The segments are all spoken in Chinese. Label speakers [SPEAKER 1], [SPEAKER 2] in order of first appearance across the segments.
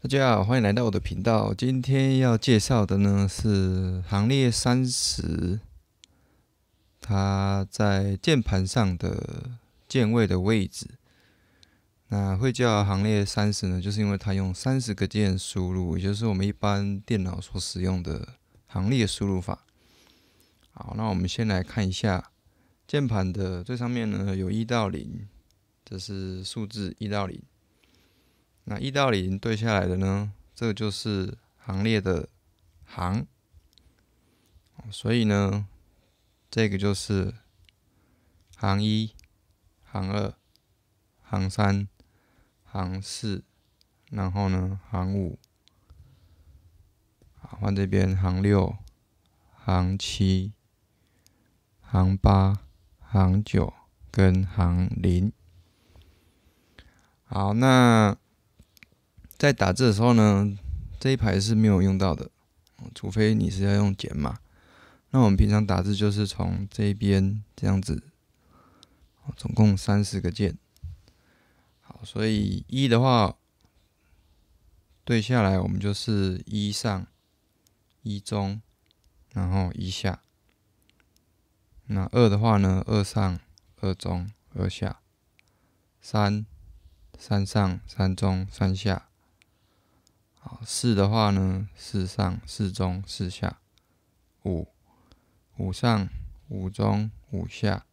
[SPEAKER 1] 大家好，欢迎来到我的频道。今天要介绍的呢是行列三十，它在键盘上的键位的位置。那会叫行列三十呢，就是因为它用三十个键输入，也就是我们一般电脑所使用的行列输入法。好，那我们先来看一下键盘的最上面呢有一到零，这是数字一到零。那一到零对下来的呢？这个就是行列的行，所以呢，这个就是行一、行二、行三、行四，然后呢，行五，换这边行六、行七、行八、行九跟行零。好，那。在打字的时候呢，这一排是没有用到的，除非你是要用简码。那我们平常打字就是从这边这样子，总共三十个键。好，所以一的话对下来，我们就是一上、一中，然后一下。那二的话呢，二上、二中、二下。三三上、三中、三下。四的话呢，四上、四中、四下；五，五上、五中、五下；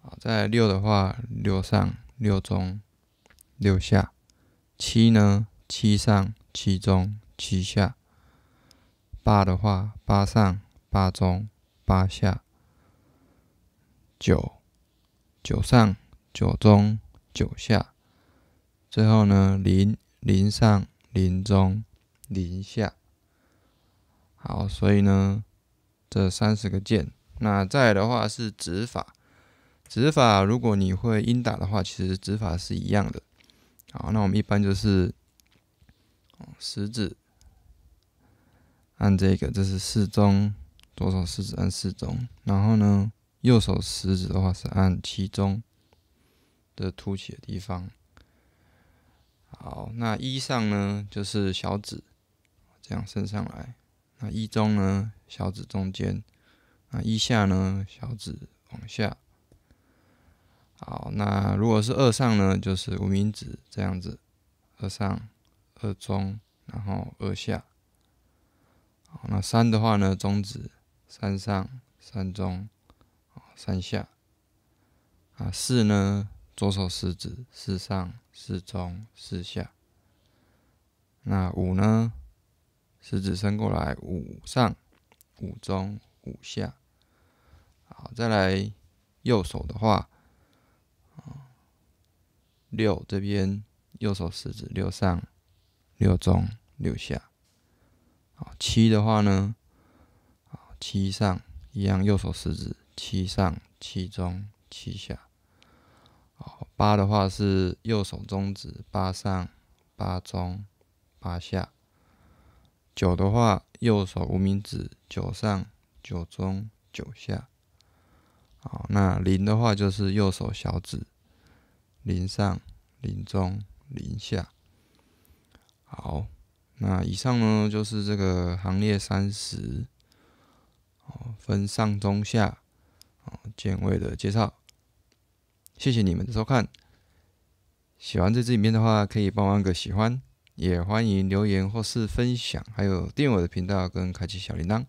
[SPEAKER 1] 好，再来六的话，六上、六中、六下；七呢，七上、七中、七下；八的话，八上、八中、八下；九，九上、九中、九下；最后呢，零，零上。零中、零下，好，所以呢，这三十个键，那再来的话是指法，指法如果你会音打的话，其实指法是一样的。好，那我们一般就是食指按这个，这是四中，左手食指按四中，然后呢，右手食指的话是按七中的凸起的地方。好，那一上呢，就是小指，这样伸上来；那一中呢，小指中间；那一下呢，小指往下。好，那如果是二上呢，就是无名指，这样子；二上、二中，然后二下。好，那三的话呢，中指；三上、三中，三下。啊，四呢，左手食指；四上。四中四下，那五呢？食指伸过来，五上五中五下。好，再来右手的话，啊，六这边右手食指六上六中六下。好，七的话呢？好，七上一样，右手食指七上七中七下。八的话是右手中指，八上、八中、八下。九的话，右手无名指，九上、九中、九下。好，那零的话就是右手小指，零上、零中、零下。好，那以上呢就是这个行列三十，哦，分上中下，哦键位的介绍。谢谢你们的收看，喜欢这支影片的话，可以帮忙个喜欢，也欢迎留言或是分享，还有订阅我的频道跟开启小铃铛。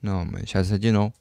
[SPEAKER 1] 那我们下次再见喽。